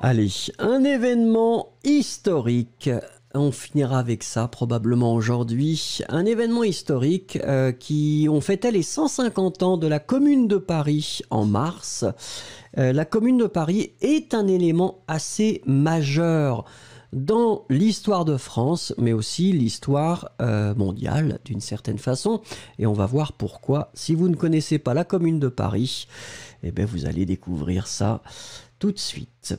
Allez, un événement historique. On finira avec ça probablement aujourd'hui. Un événement historique euh, qui ont fêté les 150 ans de la Commune de Paris en mars. Euh, la Commune de Paris est un élément assez majeur dans l'histoire de France, mais aussi l'histoire euh, mondiale d'une certaine façon. Et on va voir pourquoi. Si vous ne connaissez pas la Commune de Paris, eh bien vous allez découvrir ça tout de suite.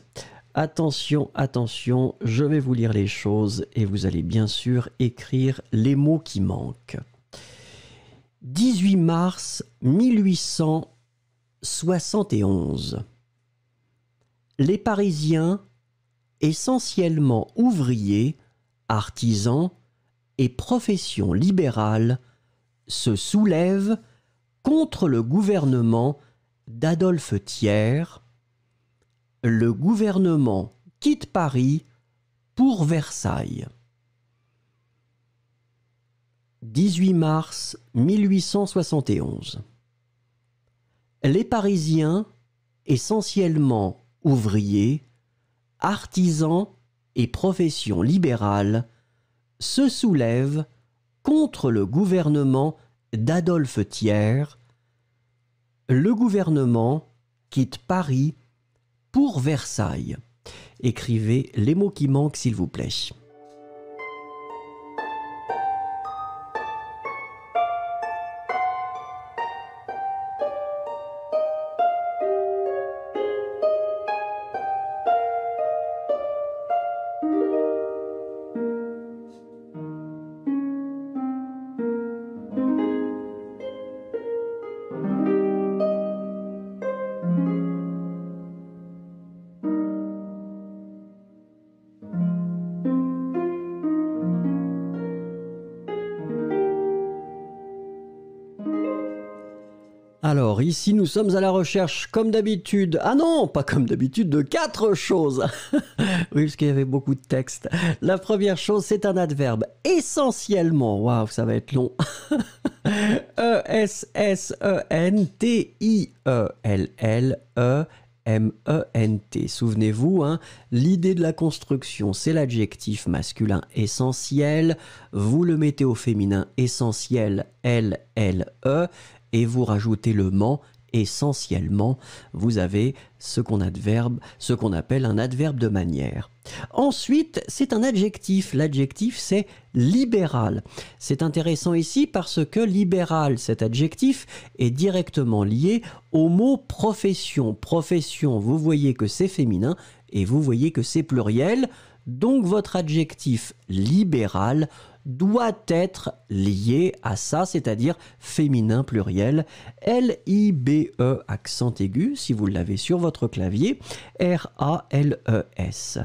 Attention, attention, je vais vous lire les choses et vous allez bien sûr écrire les mots qui manquent. 18 mars 1871. Les Parisiens, essentiellement ouvriers, artisans et professions libérales, se soulèvent contre le gouvernement d'Adolphe Thiers le gouvernement quitte Paris pour Versailles. 18 mars 1871. Les Parisiens, essentiellement ouvriers, artisans et professions libérales, se soulèvent contre le gouvernement d'Adolphe Thiers. Le gouvernement quitte Paris pour Versailles. Écrivez les mots qui manquent, s'il vous plaît. Ici, nous sommes à la recherche, comme d'habitude. Ah non, pas comme d'habitude, de quatre choses. oui, parce qu'il y avait beaucoup de textes. La première chose, c'est un adverbe. Essentiellement. Waouh, ça va être long. E-S-S-E-N-T-I-E-L-L-E. M-E-N-T. Souvenez-vous, hein, l'idée de la construction, c'est l'adjectif masculin essentiel, vous le mettez au féminin essentiel, L-L-E, et vous rajoutez le ment essentiellement, vous avez ce qu'on adverbe, ce qu'on appelle un adverbe de manière. Ensuite, c'est un adjectif. L'adjectif, c'est libéral. C'est intéressant ici parce que libéral, cet adjectif, est directement lié au mot profession. Profession, vous voyez que c'est féminin et vous voyez que c'est pluriel. Donc votre adjectif libéral doit être lié à ça, c'est-à-dire féminin pluriel, L-I-B-E accent aigu, si vous l'avez sur votre clavier, R-A-L-E-S.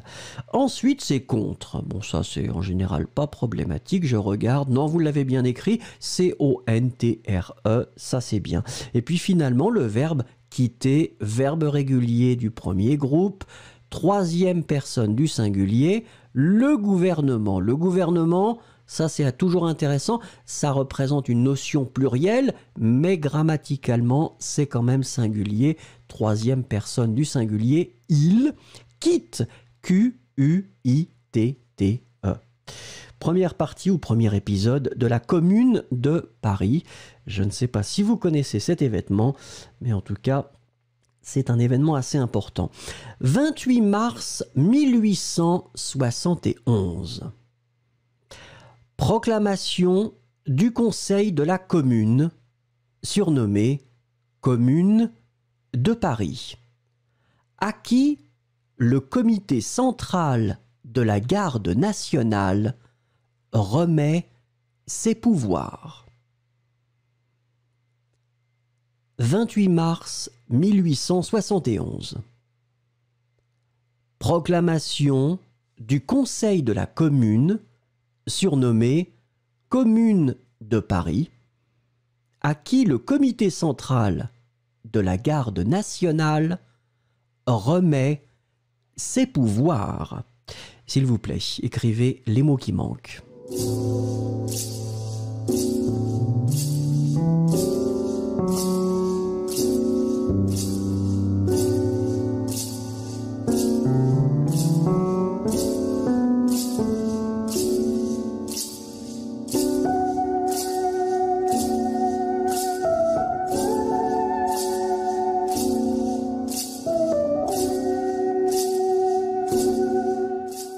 Ensuite, c'est contre. Bon, ça, c'est en général pas problématique, je regarde. Non, vous l'avez bien écrit, C-O-N-T-R-E, ça c'est bien. Et puis finalement, le verbe quitter, verbe régulier du premier groupe, troisième personne du singulier, le gouvernement. Le gouvernement, ça, c'est toujours intéressant. Ça représente une notion plurielle, mais grammaticalement, c'est quand même singulier. Troisième personne du singulier, il quitte. Q-U-I-T-T-E. Première partie ou premier épisode de la commune de Paris. Je ne sais pas si vous connaissez cet événement, mais en tout cas, c'est un événement assez important. 28 mars 1871. Proclamation du Conseil de la Commune, surnommée Commune de Paris, à qui le Comité central de la garde nationale remet ses pouvoirs. 28 mars 1871 Proclamation du Conseil de la Commune surnommée Commune de Paris, à qui le comité central de la garde nationale remet ses pouvoirs. S'il vous plaît, écrivez les mots qui manquent.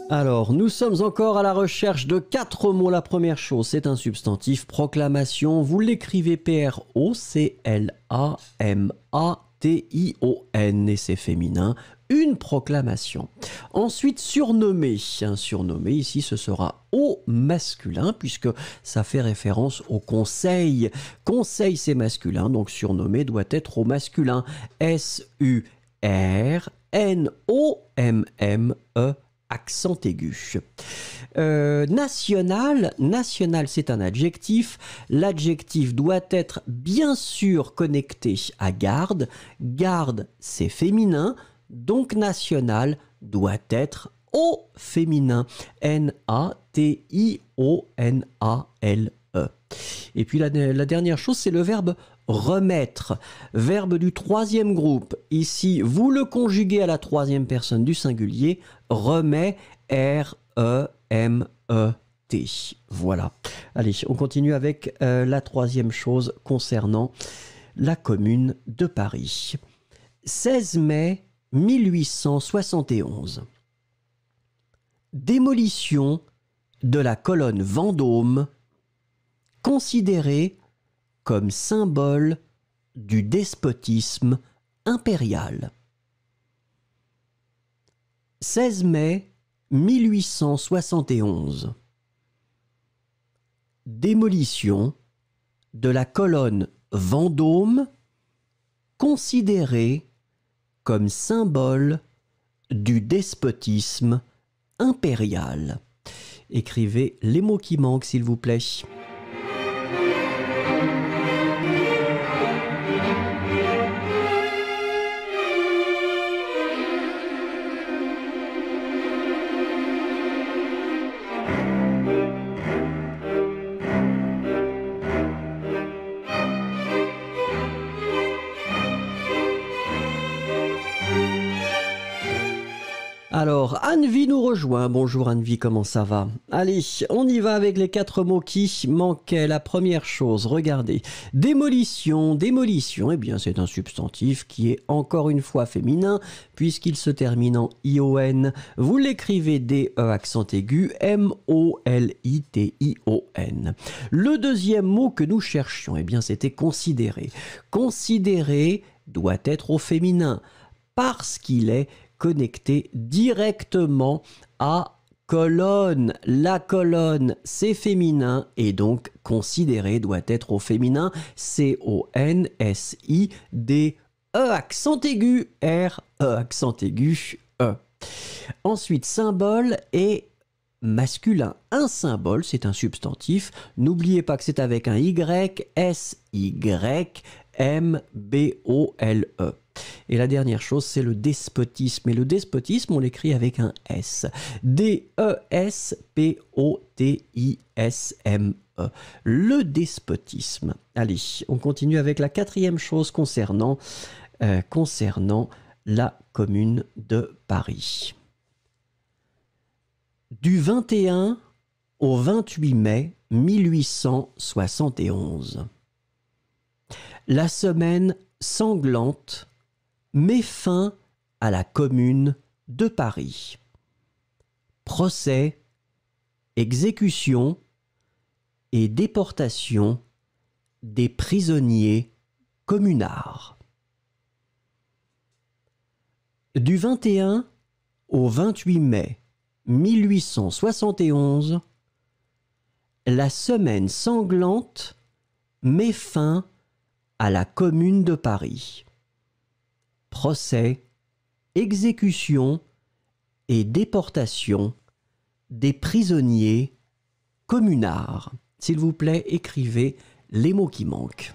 Alors, nous sommes encore à la recherche de quatre mots. La première chose, c'est un substantif, proclamation. Vous l'écrivez P-R-O-C-L-A-M-A-T-I-O-N et c'est féminin. Une proclamation. Ensuite, surnommé. Un surnommé, ici, ce sera au masculin, puisque ça fait référence au conseil. Conseil, c'est masculin, donc surnommé doit être au masculin. S-U-R-N-O-M-M-E accent aigu. Euh, national, national c'est un adjectif. L'adjectif doit être bien sûr connecté à garde. Garde c'est féminin, donc national doit être au féminin. N-A-T-I-O-N-A-L e. Euh. Et puis la, dernière chose, c'est le verbe remettre. Verbe du troisième groupe. Ici, vous le conjuguez à la troisième personne du singulier. Remet, R-E-M-E-T. Voilà. Allez, on continue avec euh, la troisième chose concernant la commune de Paris. 16 mai 1871. Démolition de la colonne Vendôme considéré comme symbole du despotisme impérial. 16 mai 1871 Démolition de la colonne Vendôme considérée comme symbole du despotisme impérial. Écrivez les mots qui manquent s'il vous plaît. Alors, Anne-Vie nous rejoint. Bonjour Anne-Vie, comment ça va Allez, on y va avec les quatre mots qui manquaient. La première chose, regardez. Démolition, démolition, eh bien c'est un substantif qui est encore une fois féminin puisqu'il se termine en ION. Vous l'écrivez D-E accent aigu, M-O-L-I-T-I-O-N. Le deuxième mot que nous cherchions, eh bien c'était considérer. Considérer doit être au féminin parce qu'il est connecté directement à colonne. La colonne, c'est féminin et donc considéré doit être au féminin. C-O-N-S-I-D. E accent aigu, R, E accent aigu, E. Ensuite, symbole et masculin. Un symbole, c'est un substantif. N'oubliez pas que c'est avec un Y, S, Y, M, B, O, L, E. Et la dernière chose, c'est le despotisme. Et le despotisme, on l'écrit avec un S. D-E-S-P-O-T-I-S-M. -E. Le despotisme. Allez, on continue avec la quatrième chose concernant, euh, concernant la commune de Paris. Du 21 au 28 mai 1871. La semaine sanglante met fin à la Commune de Paris. Procès, exécution et déportation des prisonniers communards. Du 21 au 28 mai 1871, la semaine sanglante met fin à la Commune de Paris procès, exécution et déportation des prisonniers communards. S'il vous plaît, écrivez les mots qui manquent.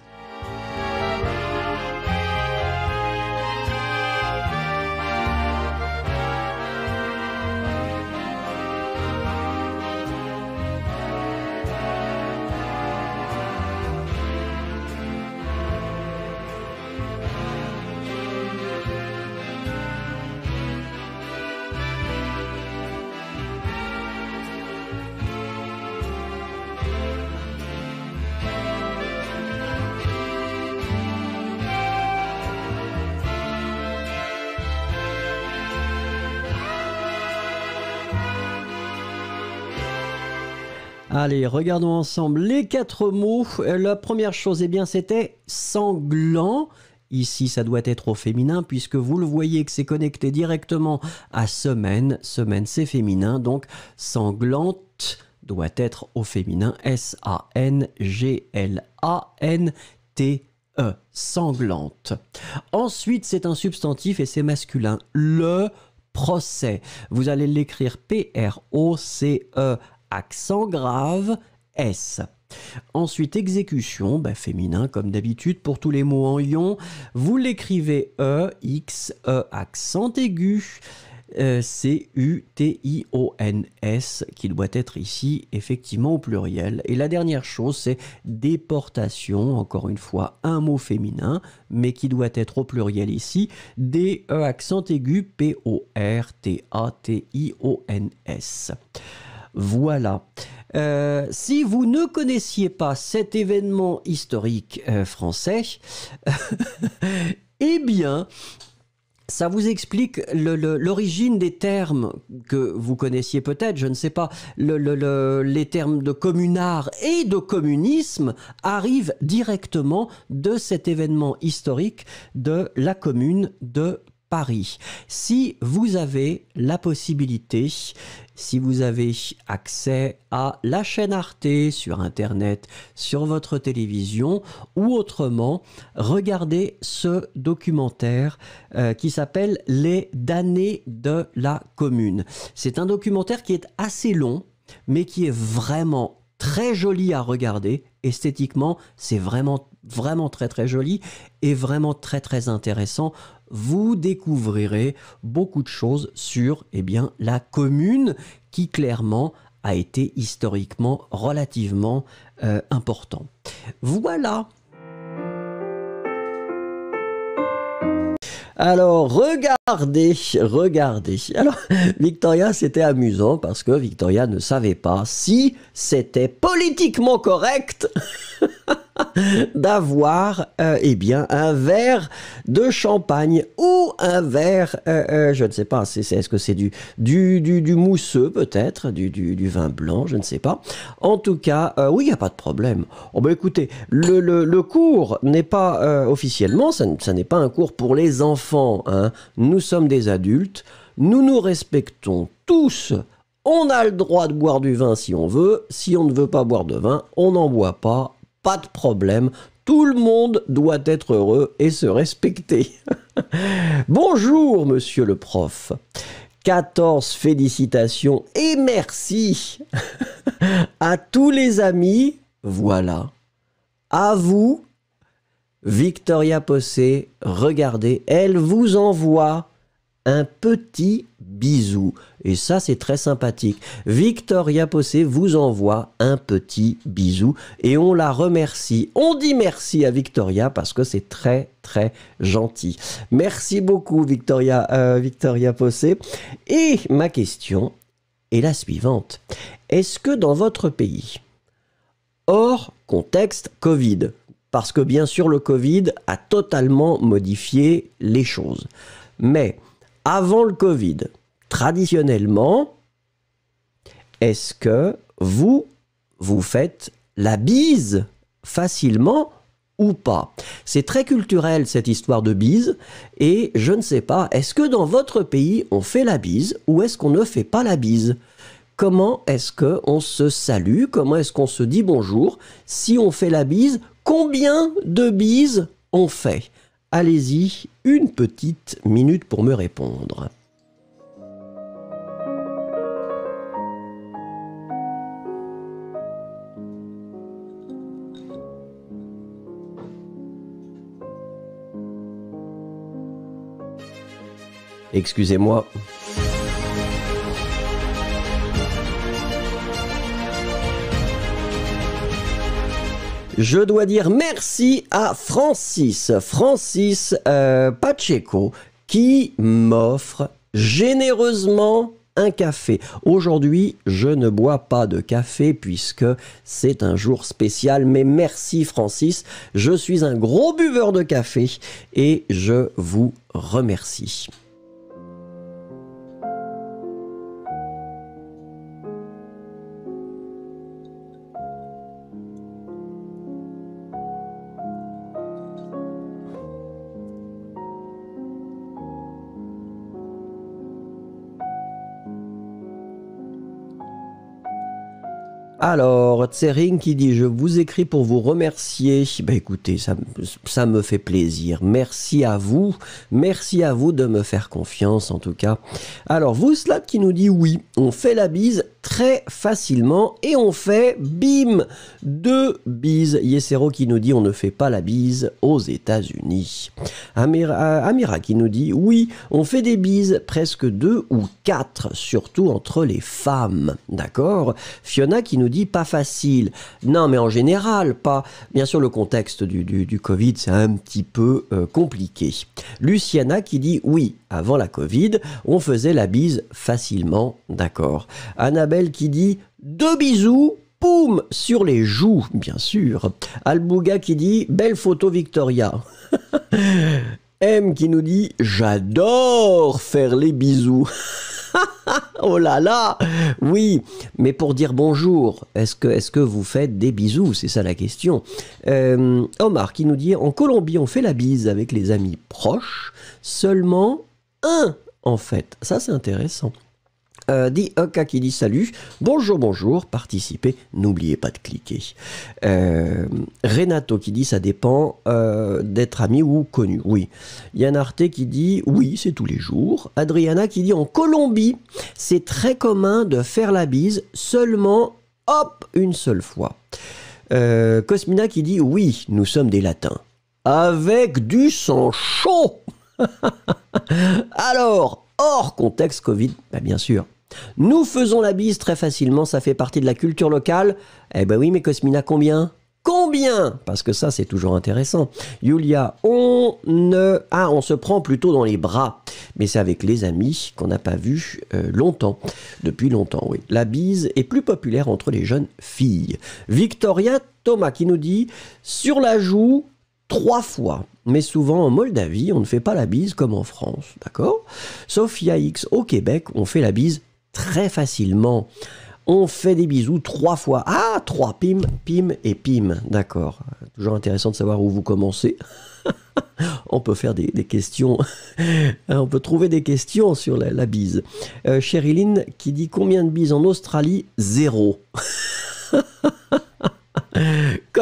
Allez, regardons ensemble les quatre mots. Euh, la première chose, est eh bien, c'était sanglant. Ici, ça doit être au féminin puisque vous le voyez que c'est connecté directement à semaine. Semaine, c'est féminin, donc sanglante doit être au féminin. S-A-N-G-L-A-N-T-E. Sanglante. Ensuite, c'est un substantif et c'est masculin. Le procès. Vous allez l'écrire P-R-O-C-E accent grave, S. Ensuite, exécution, bah, féminin comme d'habitude pour tous les mots en ion. Vous l'écrivez E, X, E, accent aigu. Euh, C-U-T-I-O-N-S, qui doit être ici effectivement au pluriel. Et la dernière chose, c'est déportation, encore une fois un mot féminin, mais qui doit être au pluriel ici. D-E accent aigu P-O-R-T-A-T-I-O-N-S. t a t i o n s voilà. Euh, si vous ne connaissiez pas cet événement historique euh, français, eh bien, ça vous explique l'origine des termes que vous connaissiez peut-être, je ne sais pas. les termes de communard et de communisme arrivent directement de cet événement historique de la commune de Paris. Si vous avez la possibilité, si vous avez accès à la chaîne Arte sur Internet, sur votre télévision ou autrement, regardez ce documentaire euh, qui s'appelle Les damnés de la commune. C'est un documentaire qui est assez long, mais qui est vraiment très joli à regarder esthétiquement, c'est vraiment, vraiment très très joli et vraiment très très intéressant. Vous découvrirez beaucoup de choses sur eh bien, la commune qui clairement a été historiquement relativement euh, important. Voilà Alors, regardez, regardez. Alors, Victoria, c'était amusant parce que Victoria ne savait pas si c'était politiquement correct d'avoir euh, eh bien un verre de champagne ou un verre, euh, euh, je ne sais pas, est-ce que c'est du, du, du, mousseux peut-être, du, du, vin blanc, je ne sais pas. En tout cas, oui, il n'y a pas de problème. Oh, bah, écoutez, le, cours n'est pas officiellement, ça, n'est pas un cours pour les enfants. Hein. Nous sommes des adultes, nous nous respectons tous. On a le droit de boire du vin si on veut. Si on ne veut pas boire de vin, on n'en boit pas pas de problème, tout le monde doit être heureux et se respecter. Bonjour, monsieur le prof. 14 félicitations et merci à tous les amis. Voilà. À vous, Victoria Possé, regardez, elle vous envoie un petit bisou. Et ça, c'est très sympathique. Victoria Possé vous envoie un petit bisou et on la remercie. On dit merci à Victoria parce que c'est très, très gentil. Merci beaucoup, Victoria, euh, Victoria Possé. Et ma question est la suivante. Est-ce que dans votre pays, hors contexte Covid, parce que bien sûr le Covid a totalement modifié les choses, mais avant le Covid, traditionnellement, est-ce que vous, vous faites la bise facilement ou pas C'est très culturel cette histoire de bise et je ne sais pas, est-ce que dans votre pays on fait la bise ou est-ce qu'on ne fait pas la bise Comment est-ce qu'on se salue Comment est-ce qu'on se dit bonjour Si on fait la bise, combien de bises on fait Allez-y, une petite minute pour me répondre. Excusez-moi, Je dois dire merci à Francis, Francis euh, Pacheco, qui m'offre généreusement un café. Aujourd'hui, je ne bois pas de café puisque c'est un jour spécial, mais merci Francis, je suis un gros buveur de café et je vous remercie. Alors, Tsering qui dit Je vous écris pour vous remercier. Bah écoutez, ça, me fait plaisir. Merci à vous. Merci à vous de me faire confiance en tout cas. Alors, vous Vouslat qui nous dit Oui, on fait la bise très facilement et on fait bim deux bises. Yesero qui nous dit on ne fait pas la bise aux États-Unis. Euh, Amira, qui nous dit oui, on fait des bises presque deux ou quatre, surtout entre les femmes. D'accord Fiona qui nous dit pas facile. Non, mais en général, pas. Bien sûr, le contexte du, Covid, c'est un petit peu euh, compliqué. Luciana qui dit oui, avant la Covid, on faisait la bise facilement, d'accord. Annabelle qui dit deux bisous, poum, sur les joues, bien sûr. Albouga qui dit belle photo Victoria. M qui nous dit j'adore faire les bisous. oh là là Oui, mais pour dire bonjour, est-ce que, est que vous faites des bisous C'est ça la question. Euh, Omar qui nous dit, en Colombie, on fait la bise avec les amis proches, seulement en fait. Ça, c'est intéressant. Euh, dit Oka qui dit salut, bonjour, bonjour, participez, n'oubliez pas de cliquer. Euh, Renato qui dit ça dépend euh, d'être ami ou connu, oui. Yann Arte qui dit oui, c'est tous les jours. Adriana qui dit en Colombie, c'est très commun de faire la bise seulement, hop, une seule fois. Cosmina qui dit oui, nous sommes des latins. Avec du sang chaud Alors, hors contexte Covid, bah, bien sûr. Nous faisons la bise très facilement, ça fait partie de la culture locale. Eh ben oui, mais Cosmina, combien Combien Parce que ça, c'est toujours intéressant. Yulia, on ne... Ah, on se prend plutôt dans les bras. Mais c'est avec les amis qu'on n'a pas vu euh, longtemps. Depuis longtemps, oui. La bise est plus populaire entre les jeunes filles. Victoria Thomas qui nous dit « Sur la joue, trois fois. Mais souvent en Moldavie, on ne fait pas la bise comme en France, d'accord Sophia X au Québec, on fait la bise très facilement. On fait des bisous trois fois. Ah, trois, pim, pim et pim. D'accord. Toujours intéressant de savoir où vous commencez. on peut faire des, questions. on peut trouver des questions sur la, bise. Euh, Cheryline qui dit combien de bises en Australie Zéro.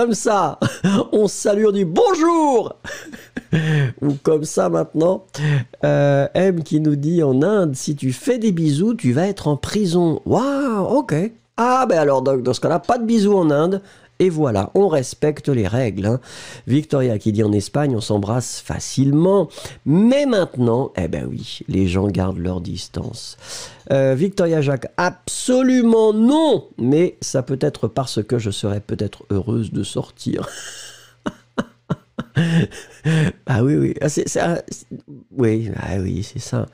comme ça, on salue du bonjour Ou comme ça maintenant, euh, M qui nous dit en Inde, si tu fais des bisous, tu vas être en prison. Waouh, ok. Ah ben alors, donc, dans ce cas-là, pas de bisous en Inde, et voilà, on respecte les règles. Hein. Victoria qui dit en Espagne, on s'embrasse facilement. Mais maintenant, eh ben oui, les gens gardent leur distance. Euh, Victoria Jacques, absolument non. Mais ça peut être parce que je serais peut-être heureuse de sortir. ah oui, oui. Ah, ah, c'est Oui, ah oui, c'est ça.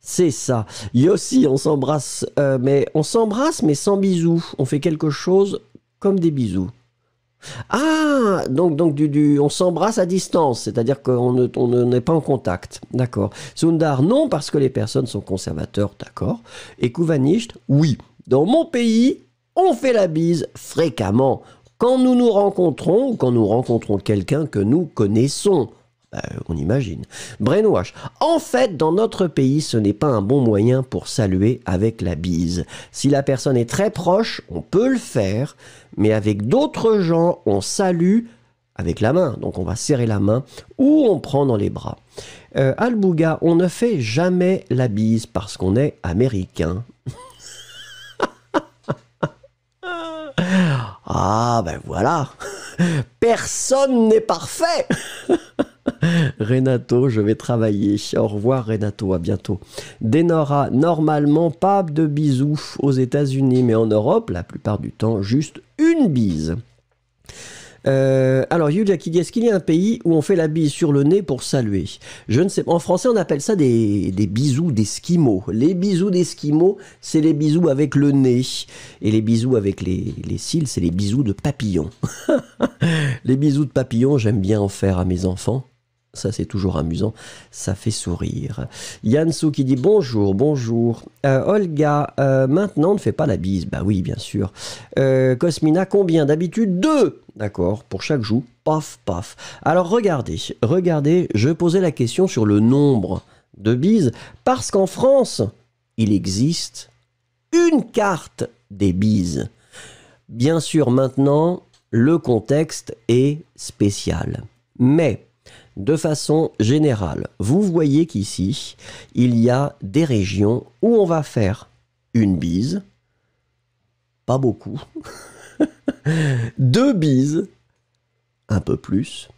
C'est ça. Yossi, on s'embrasse, euh, mais on s'embrasse, mais sans bisous. On fait quelque chose comme des bisous. Ah, donc, donc du, on s'embrasse à distance, c'est-à-dire qu'on n'est ne, on pas en contact. D'accord. Sundar, non, parce que les personnes sont conservateurs, d'accord. Et Kouvanist, oui. Dans mon pays, on fait la bise fréquemment. Quand nous nous rencontrons ou quand nous rencontrons quelqu'un que nous connaissons. Euh, on imagine. Brainwash. En fait, dans notre pays, ce n'est pas un bon moyen pour saluer avec la bise. Si la personne est très proche, on peut le faire, mais avec d'autres gens, on salue avec la main. Donc on va serrer la main ou on prend dans les bras. Euh, Albouga, on ne fait jamais la bise parce qu'on est américain. ah ben voilà, personne n'est parfait. Renato, je vais travailler. Au revoir Renato, à bientôt. Denora, normalement pas de bisous aux États-Unis, mais en Europe, la plupart du temps, juste une bise. Euh, alors, Yulia qui est-ce qu'il y a un pays où on fait la bise sur le nez pour saluer Je ne sais pas. En français, on appelle ça des, des bisous d'esquimaux. Les bisous d'esquimaux, c'est les bisous avec le nez. Et les bisous avec les, les cils, c'est les bisous de papillons. les bisous de papillons, j'aime bien en faire à mes enfants. Ça, c'est toujours amusant. Ça fait sourire. Yansou qui dit bonjour, bonjour. Euh, Olga, euh, maintenant, ne fais pas la bise. Bah oui, bien sûr. Euh, Cosmina, combien D'habitude, deux. D'accord, pour chaque joue. Paf, paf. Alors, regardez, regardez, je posais la question sur le nombre de bises parce qu'en France, il existe une carte des bises. Bien sûr, maintenant, le contexte est spécial. Mais de façon générale, vous voyez qu'ici, il y a des régions où on va faire une bise, pas beaucoup, deux bises, un peu plus,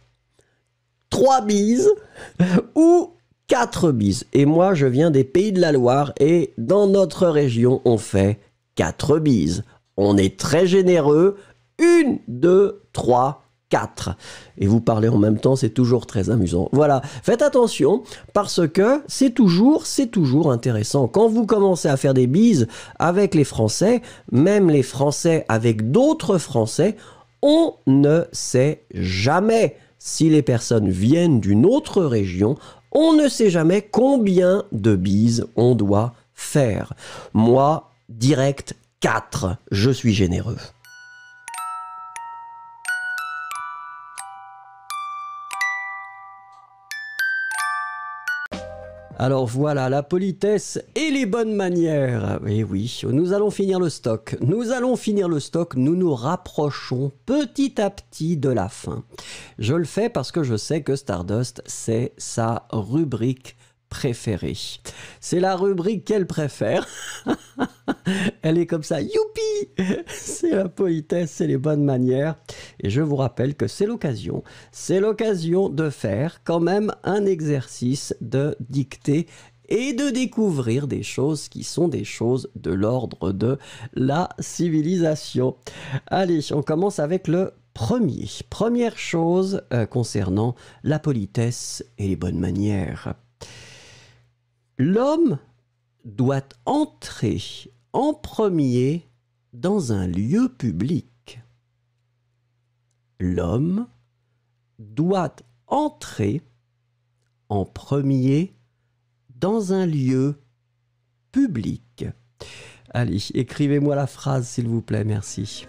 trois bises ou quatre bises. Et moi, je viens des Pays de la Loire et dans notre région, on fait quatre bises. On est très généreux. Une, deux, trois, 4. Et vous parlez en même temps, c'est toujours très amusant. Voilà, faites attention parce que c'est toujours, c'est toujours intéressant. Quand vous commencez à faire des bises avec les Français, même les Français avec d'autres Français, on ne sait jamais si les personnes viennent d'une autre région, on ne sait jamais combien de bises on doit faire. Moi, direct 4, je suis généreux. Alors voilà, la politesse et les bonnes manières. Et eh oui, nous allons finir le stock. Nous allons finir le stock, nous nous rapprochons petit à petit de la fin. Je le fais parce que je sais que Stardust, c'est sa rubrique Préféré. C'est la rubrique qu'elle préfère. Elle est comme ça, youpi C'est la politesse, c'est les bonnes manières. Et je vous rappelle que c'est l'occasion, c'est l'occasion de faire quand même un exercice de dicter et de découvrir des choses qui sont des choses de l'ordre de la civilisation. Allez, on commence avec le premier. Première chose euh, concernant la politesse et les bonnes manières l'homme doit entrer en premier dans un lieu public. L'homme doit entrer en premier dans un lieu public. Allez, écrivez-moi la phrase s'il vous plaît, merci.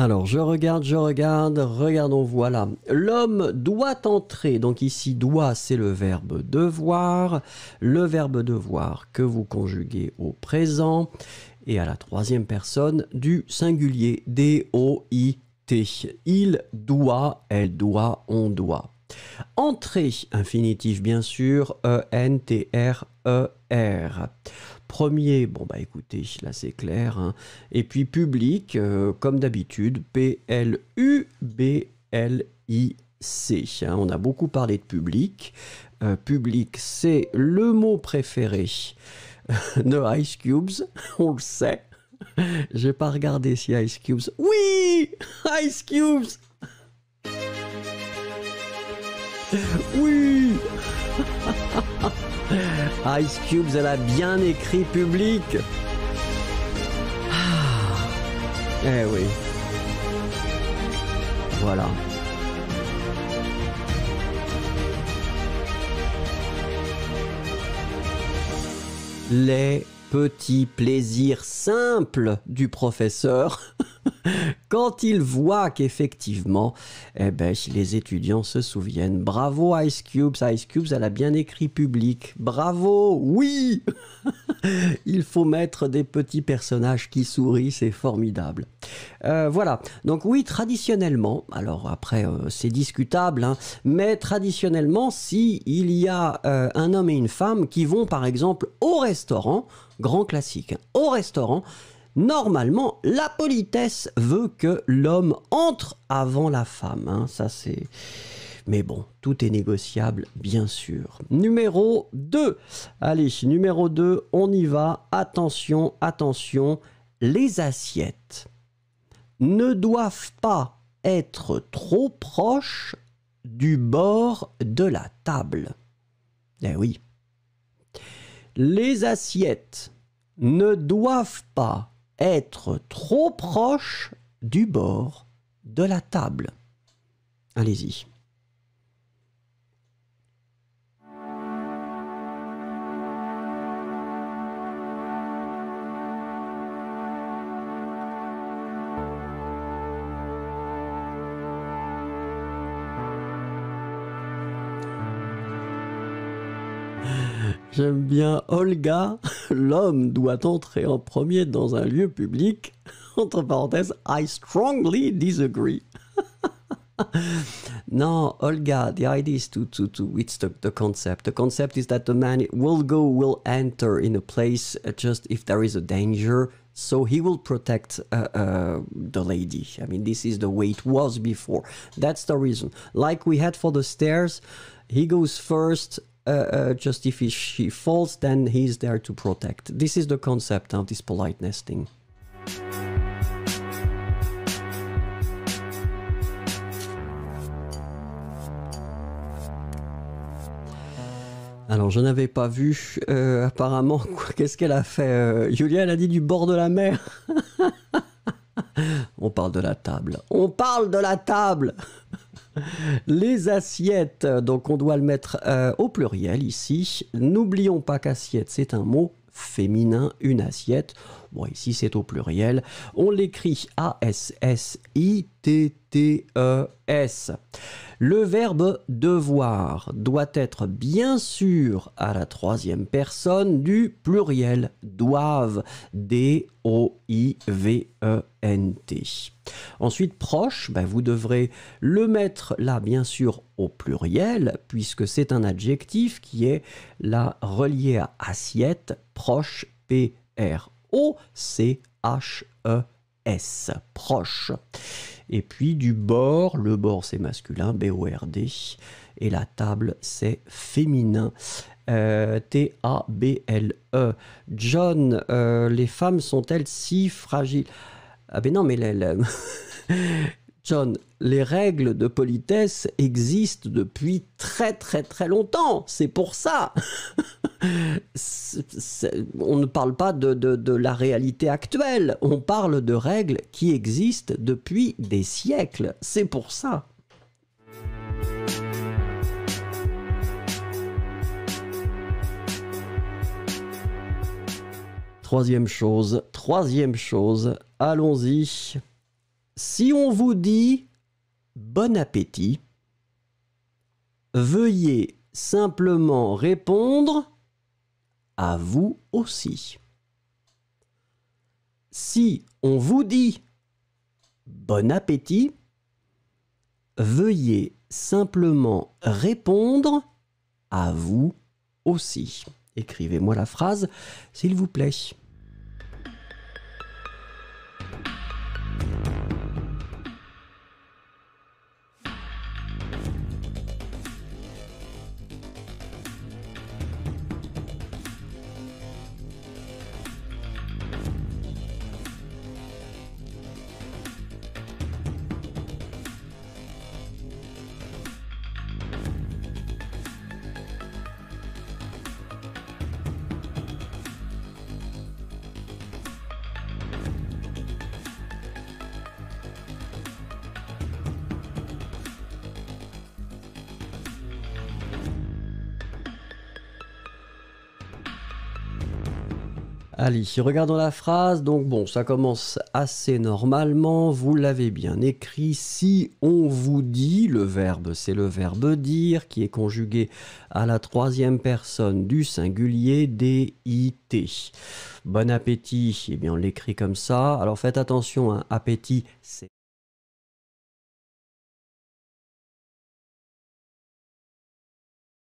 Alors, je regarde, je regarde, regardons, voilà. L'homme doit entrer. Donc ici, doit, c'est le verbe devoir. Le verbe devoir que vous conjuguez au présent et à la troisième personne du singulier D-O-I-T. Il doit, elle doit, on doit. Entrer, infinitif bien sûr, e n t -E r Premier, bon bah écoutez, là c'est clair. Hein. Et puis public, euh, comme d'habitude, P-L-U-B-L-I-C. Hein. On a beaucoup parlé de public. Euh, public, c'est le mot préféré euh, de Ice Cubes, on le sait. Je J'ai pas regardé si Ice Cubes. Oui Ice Cubes Oui Ice Cubes, elle a bien écrit public. Ah. Eh oui. Voilà. Les petits plaisirs simples du professeur quand ils voit qu'effectivement, eh ben, les étudiants se souviennent. Bravo Ice Cubes, Ice Cubes, elle a bien écrit public. Bravo, oui Il faut mettre des petits personnages qui sourient, c'est formidable. Euh, voilà, donc oui, traditionnellement, alors après euh, c'est discutable, hein, mais traditionnellement, si il y a euh, un homme et une femme qui vont par exemple au restaurant, grand classique, hein, au restaurant, Normalement, la politesse veut que l'homme entre avant la femme. Hein, ça, c'est. Mais bon, tout est négociable, bien sûr. Numéro 2. Allez, numéro 2, on y va. Attention, attention. Les assiettes ne doivent pas être trop proches du bord de la table. Eh oui. Les assiettes ne doivent pas être trop proche du bord de la table. Allez-y. J'aime bien Olga. L'homme doit entrer en premier dans un lieu public. Entre parenthèses, I strongly disagree. no, Olga, the idea is to, to, to it's the, the concept. The concept is that the man will go, will enter in a place uh, just if there is a danger. So he will protect uh, uh, the lady. I mean, this is the way it was before. That's the reason. Like we had for the stairs, he goes first uh, uh just if she falls, then he's there to protect. This is the concept of this polite thing. Alors, je n'avais pas vu, euh, apparemment, qu'est-ce qu'elle a fait euh, Julia, elle a dit du bord de la mer. On parle de la table. On parle de la table Les assiettes, donc on doit le mettre euh, au pluriel ici. N'oublions pas qu'assiette, c'est un mot féminin, une assiette. Bon, ici c'est au pluriel. On l'écrit A-S-S-I-T-T-E-S. s s s s i t t e s le verbe devoir doit être bien sûr à la troisième personne du pluriel doivent, D-O-I-V-E-N-T. Ensuite, proche, ben, vous devrez le mettre là, bien sûr, au pluriel, puisque c'est un adjectif qui est là relié à assiette, proche, P-R-O-C-H-E-S, proche. Et puis du bord, le bord c'est masculin, B-O-R-D, et la table c'est féminin. Euh, T-A-B-L-E. John, euh, les femmes sont-elles si fragiles Ah ben non, mais... les... les règles de politesse existent depuis très très très longtemps. C'est pour ça. on ne parle pas de, la réalité actuelle. On parle de règles qui existent depuis des siècles. C'est pour ça. Troisième chose, troisième chose, allons-y si on vous dit bon appétit, veuillez simplement répondre à vous aussi. Si on vous dit bon appétit, veuillez simplement répondre à vous aussi. Écrivez-moi la phrase, s'il vous plaît. Allez, Regardons la phrase. Donc bon, ça commence assez normalement. Vous l'avez bien écrit. Si on vous dit, le verbe, c'est le verbe dire qui est conjugué à la troisième personne du singulier DIT. Bon appétit. Eh bien, on l'écrit comme ça. Alors faites attention. Hein, appétit, c'est